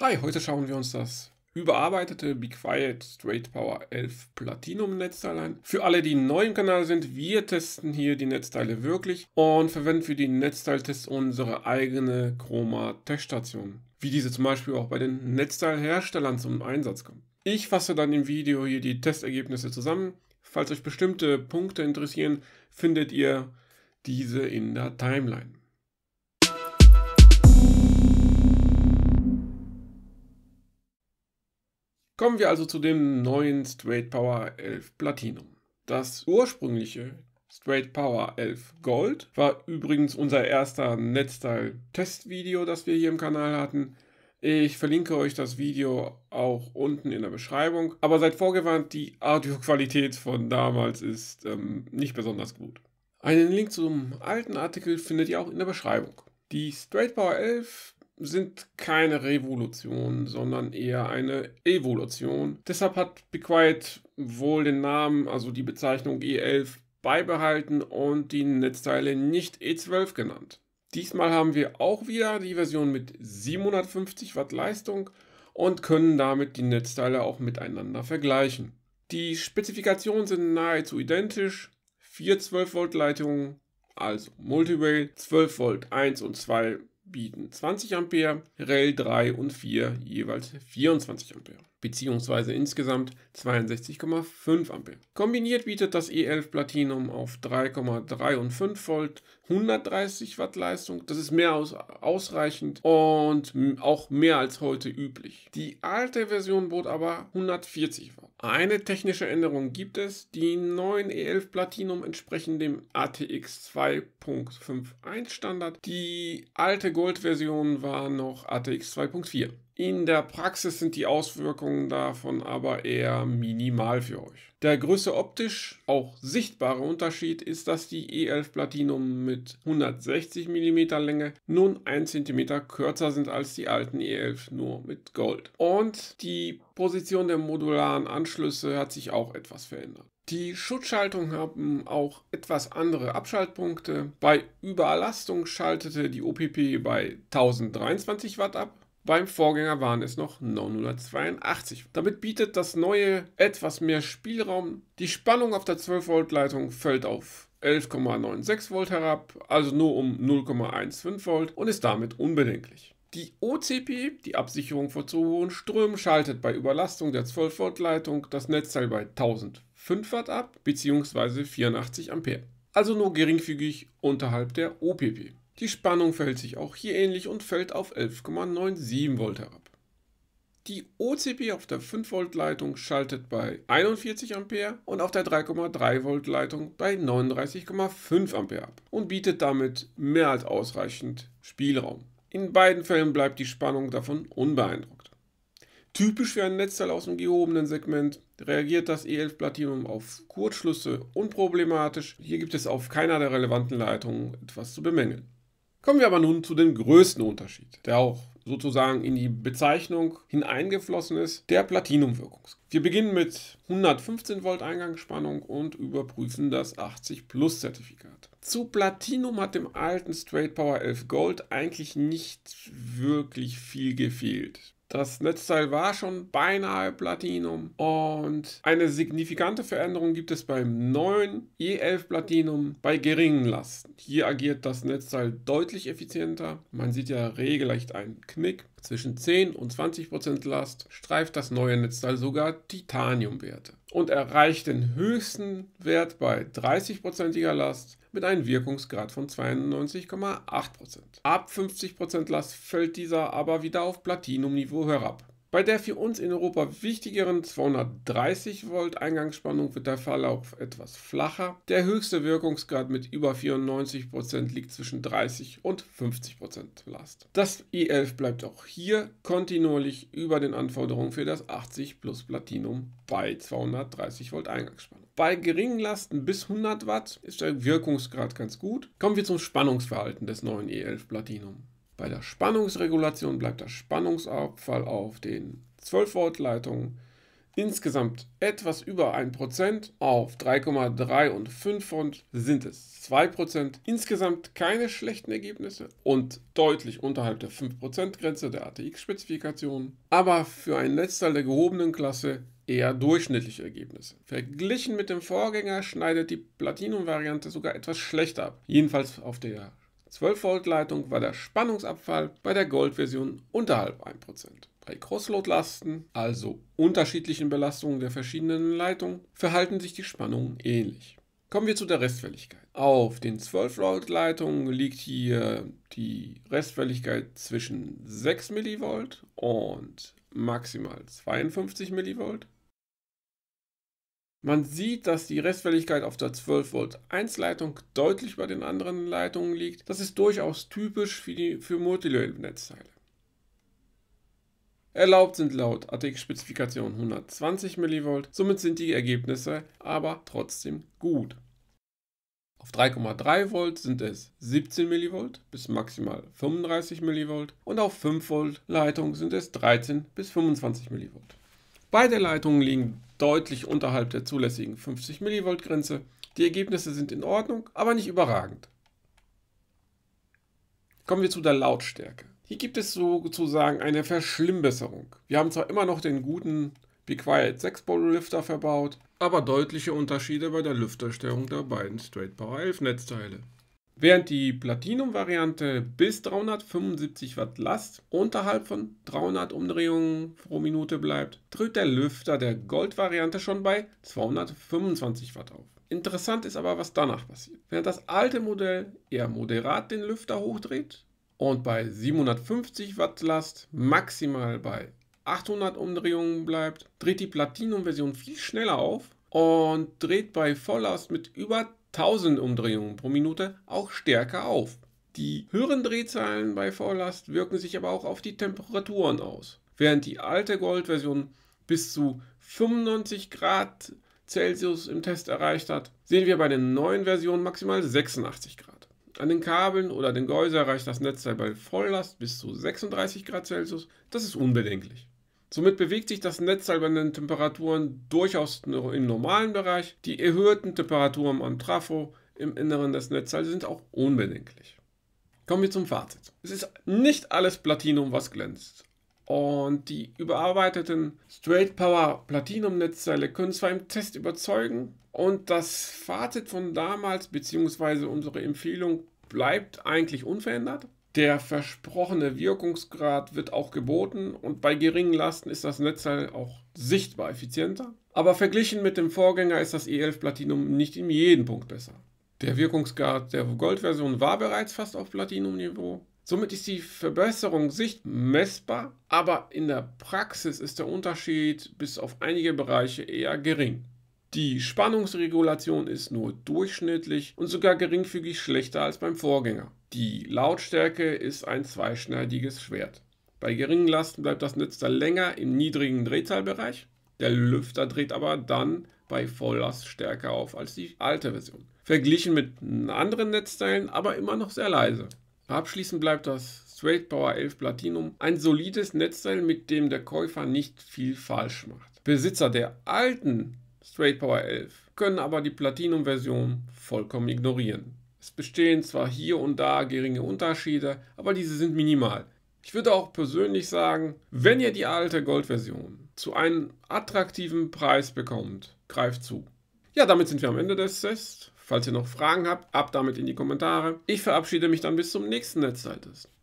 Hi, heute schauen wir uns das überarbeitete Be Quiet Straight Power 11 Platinum Netzteil an. Für alle, die neu im Kanal sind, wir testen hier die Netzteile wirklich und verwenden für die Netzteiltests unsere eigene Chroma-Teststation, wie diese zum Beispiel auch bei den Netzteilherstellern zum Einsatz kommen. Ich fasse dann im Video hier die Testergebnisse zusammen. Falls euch bestimmte Punkte interessieren, findet ihr diese in der Timeline. Kommen wir also zu dem neuen Straight Power 11 Platinum. Das ursprüngliche Straight Power 11 Gold war übrigens unser erster Netzteil-Testvideo, das wir hier im Kanal hatten. Ich verlinke euch das Video auch unten in der Beschreibung. Aber seid vorgewarnt, die Audioqualität von damals ist ähm, nicht besonders gut. Einen Link zum alten Artikel findet ihr auch in der Beschreibung. Die Straight Power 11 sind keine Revolution, sondern eher eine Evolution. Deshalb hat Be Quiet wohl den Namen, also die Bezeichnung E11 beibehalten und die Netzteile nicht E12 genannt. Diesmal haben wir auch wieder die Version mit 750 Watt Leistung und können damit die Netzteile auch miteinander vergleichen. Die Spezifikationen sind nahezu identisch. Vier 12 Volt Leitungen, also Multiway, 12 Volt 1 und 2 bieten 20 Ampere, REL 3 und 4 jeweils 24 Ampere beziehungsweise insgesamt 62,5 Ampere. Kombiniert bietet das E11 Platinum auf 3,35 Volt 130 Watt Leistung. Das ist mehr als ausreichend und auch mehr als heute üblich. Die alte Version bot aber 140 Watt. Eine technische Änderung gibt es. Die neuen E11 Platinum entsprechen dem ATX 2.51 Standard. Die alte Gold-Version war noch ATX 2.4. In der Praxis sind die Auswirkungen davon aber eher minimal für euch. Der größte optisch auch sichtbare Unterschied ist, dass die E11 Platinum mit 160 mm Länge nun 1 cm kürzer sind als die alten E11 nur mit Gold. Und die Position der modularen Anschlüsse hat sich auch etwas verändert. Die Schutzschaltungen haben auch etwas andere Abschaltpunkte. Bei Überlastung schaltete die OPP bei 1023 Watt ab, beim Vorgänger waren es noch 982. Damit bietet das neue etwas mehr Spielraum. Die Spannung auf der 12-Volt-Leitung fällt auf 11,96 Volt herab, also nur um 0,15 Volt und ist damit unbedenklich. Die OCP, die Absicherung vor zu hohen Strömen, schaltet bei Überlastung der 12-Volt-Leitung das Netzteil bei 1005 Watt ab bzw. 84 Ampere, also nur geringfügig unterhalb der OPP. Die Spannung verhält sich auch hier ähnlich und fällt auf 11,97 Volt herab. Die OCP auf der 5 Volt Leitung schaltet bei 41 Ampere und auf der 3,3 Volt Leitung bei 39,5 Ampere ab und bietet damit mehr als ausreichend Spielraum. In beiden Fällen bleibt die Spannung davon unbeeindruckt. Typisch für ein Netzteil aus dem gehobenen Segment reagiert das E11 Platinum auf Kurzschlüsse unproblematisch. Hier gibt es auf keiner der relevanten Leitungen etwas zu bemängeln. Kommen wir aber nun zu dem größten Unterschied, der auch sozusagen in die Bezeichnung hineingeflossen ist, der Platinum-Wirkungsgrad. Wir beginnen mit 115 Volt Eingangsspannung und überprüfen das 80 Plus Zertifikat. Zu Platinum hat dem alten Straight Power 11 Gold eigentlich nicht wirklich viel gefehlt. Das Netzteil war schon beinahe Platinum und eine signifikante Veränderung gibt es beim neuen E11 Platinum bei geringen Lasten. Hier agiert das Netzteil deutlich effizienter. Man sieht ja regelrecht einen Knick. Zwischen 10 und 20 Prozent Last streift das neue Netzteil sogar Titaniumwerte und erreicht den höchsten Wert bei 30 Prozentiger Last mit einem Wirkungsgrad von 92,8%. Ab 50% Last fällt dieser aber wieder auf Platinum-Niveau herab. Bei der für uns in Europa wichtigeren 230 Volt Eingangsspannung wird der Verlauf etwas flacher. Der höchste Wirkungsgrad mit über 94% Prozent liegt zwischen 30 und 50% Prozent Last. Das E11 bleibt auch hier kontinuierlich über den Anforderungen für das 80 plus Platinum bei 230 Volt Eingangsspannung. Bei geringen Lasten bis 100 Watt ist der Wirkungsgrad ganz gut. Kommen wir zum Spannungsverhalten des neuen E11 Platinum. Bei der Spannungsregulation bleibt der Spannungsabfall auf den 12 Volt Leitungen insgesamt etwas über 1%. Auf 3,3 und 5 Volt sind es 2%. Insgesamt keine schlechten Ergebnisse und deutlich unterhalb der 5% Grenze der ATX-Spezifikation. Aber für einen Netzteil der gehobenen Klasse eher durchschnittliche Ergebnisse. Verglichen mit dem Vorgänger schneidet die Platinum-Variante sogar etwas schlechter ab. Jedenfalls auf der 12-Volt-Leitung war der Spannungsabfall bei der Gold-Version unterhalb 1%. Bei Crosslot-Lasten, also unterschiedlichen Belastungen der verschiedenen Leitungen, verhalten sich die Spannungen ähnlich. Kommen wir zu der Restfälligkeit. Auf den 12-Volt-Leitungen liegt hier die Restfälligkeit zwischen 6 mV und maximal 52 mV. Man sieht, dass die Restfälligkeit auf der 12 Volt 1 Leitung deutlich bei den anderen Leitungen liegt. Das ist durchaus typisch für, die, für Multilow-Netzteile. Erlaubt sind laut ATX-Spezifikation 120 mV, somit sind die Ergebnisse aber trotzdem gut. Auf 3,3 Volt sind es 17 mV bis maximal 35 mV und auf 5 Volt Leitung sind es 13 bis 25 mV. Beide Leitungen liegen deutlich unterhalb der zulässigen 50 mV Grenze. Die Ergebnisse sind in Ordnung, aber nicht überragend. Kommen wir zu der Lautstärke. Hier gibt es sozusagen eine Verschlimmbesserung. Wir haben zwar immer noch den guten Be Quiet 6 Bowl Lüfter verbaut, aber deutliche Unterschiede bei der Lüfterstellung der beiden Straight Power 11 Netzteile während die Platinum-Variante bis 375 Watt Last unterhalb von 300 Umdrehungen pro Minute bleibt, tritt der Lüfter der Gold-Variante schon bei 225 Watt auf. Interessant ist aber, was danach passiert. Während das alte Modell eher moderat den Lüfter hochdreht und bei 750 Watt Last maximal bei 800 Umdrehungen bleibt, dreht die Platinum-Version viel schneller auf und dreht bei Volllast mit über 1000 Umdrehungen pro Minute auch stärker auf. Die höheren Drehzahlen bei Volllast wirken sich aber auch auf die Temperaturen aus. Während die alte Gold-Version bis zu 95 Grad Celsius im Test erreicht hat, sehen wir bei den neuen Versionen maximal 86 Grad. An den Kabeln oder den Gehäuse erreicht das Netzteil bei Volllast bis zu 36 Grad Celsius. Das ist unbedenklich. Somit bewegt sich das Netzteil bei den Temperaturen durchaus im normalen Bereich. Die erhöhten Temperaturen am Trafo im Inneren des Netzteils sind auch unbedenklich. Kommen wir zum Fazit. Es ist nicht alles Platinum, was glänzt. Und die überarbeiteten Straight Power Platinum Netzteile können zwar im Test überzeugen und das Fazit von damals bzw. unsere Empfehlung bleibt eigentlich unverändert. Der versprochene Wirkungsgrad wird auch geboten und bei geringen Lasten ist das Netzteil auch sichtbar effizienter. Aber verglichen mit dem Vorgänger ist das E11 Platinum nicht in jedem Punkt besser. Der Wirkungsgrad der Goldversion war bereits fast auf Platinum-Niveau. Somit ist die Verbesserung sichtbar messbar, aber in der Praxis ist der Unterschied bis auf einige Bereiche eher gering. Die Spannungsregulation ist nur durchschnittlich und sogar geringfügig schlechter als beim Vorgänger. Die Lautstärke ist ein zweischneidiges Schwert. Bei geringen Lasten bleibt das Netzteil länger im niedrigen Drehzahlbereich. Der Lüfter dreht aber dann bei Volllast stärker auf als die alte Version. Verglichen mit anderen Netzteilen aber immer noch sehr leise. Abschließend bleibt das Straight Power 11 Platinum ein solides Netzteil, mit dem der Käufer nicht viel falsch macht. Besitzer der alten Straight Power 11, können aber die Platinum-Version vollkommen ignorieren. Es bestehen zwar hier und da geringe Unterschiede, aber diese sind minimal. Ich würde auch persönlich sagen, wenn ihr die alte Gold-Version zu einem attraktiven Preis bekommt, greift zu. Ja, damit sind wir am Ende des Tests. Falls ihr noch Fragen habt, ab damit in die Kommentare. Ich verabschiede mich dann bis zum nächsten Netzteiltest.